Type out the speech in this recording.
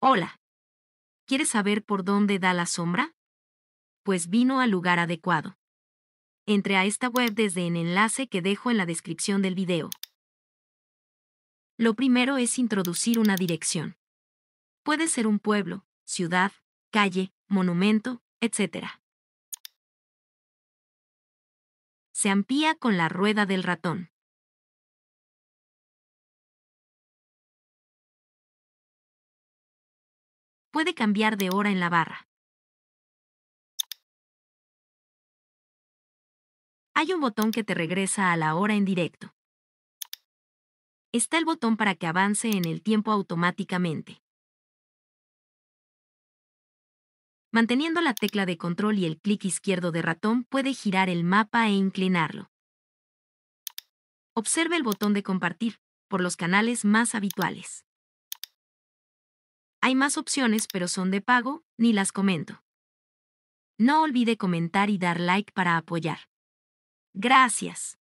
Hola. ¿Quieres saber por dónde da la sombra? Pues vino al lugar adecuado. Entre a esta web desde el enlace que dejo en la descripción del video. Lo primero es introducir una dirección. Puede ser un pueblo, ciudad, calle, monumento, etc. Se amplía con la rueda del ratón. Puede cambiar de hora en la barra. Hay un botón que te regresa a la hora en directo. Está el botón para que avance en el tiempo automáticamente. Manteniendo la tecla de control y el clic izquierdo de ratón puede girar el mapa e inclinarlo. Observe el botón de compartir, por los canales más habituales. Hay más opciones pero son de pago, ni las comento. No olvide comentar y dar like para apoyar. Gracias.